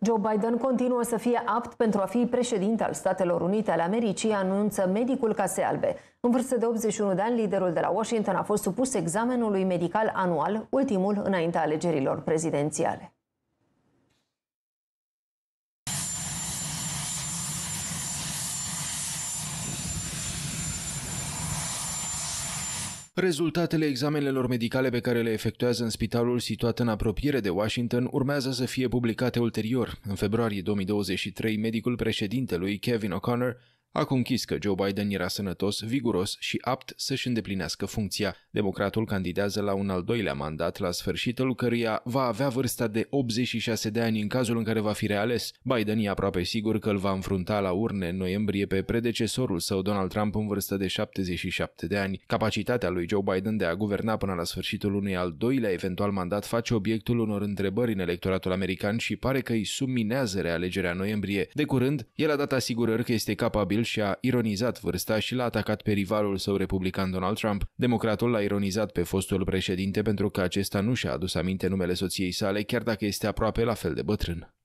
Joe Biden continuă să fie apt pentru a fi președinte al Statelor Unite ale Americii, anunță medicul Case Albe. În vârstă de 81 de ani, liderul de la Washington a fost supus examenului medical anual, ultimul înaintea alegerilor prezidențiale. Rezultatele examenelor medicale pe care le efectuează în spitalul situat în apropiere de Washington urmează să fie publicate ulterior. În februarie 2023, medicul președintelui Kevin O'Connor a conchis că Joe Biden era sănătos, viguros și apt să-și îndeplinească funcția. Democratul candidează la un al doilea mandat, la sfârșitul căruia va avea vârsta de 86 de ani în cazul în care va fi reales. Biden e aproape sigur că îl va înfrunta la urne în noiembrie pe predecesorul său Donald Trump în vârstă de 77 de ani. Capacitatea lui Joe Biden de a guverna până la sfârșitul unui al doilea eventual mandat face obiectul unor întrebări în electoratul american și pare că îi subminează realegerea noiembrie. De curând, el a dat asigurări că este capabil Hill și a ironizat vârsta și l-a atacat pe rivalul său republican Donald Trump. Democratul l-a ironizat pe fostul președinte pentru că acesta nu și-a adus aminte numele soției sale, chiar dacă este aproape la fel de bătrân.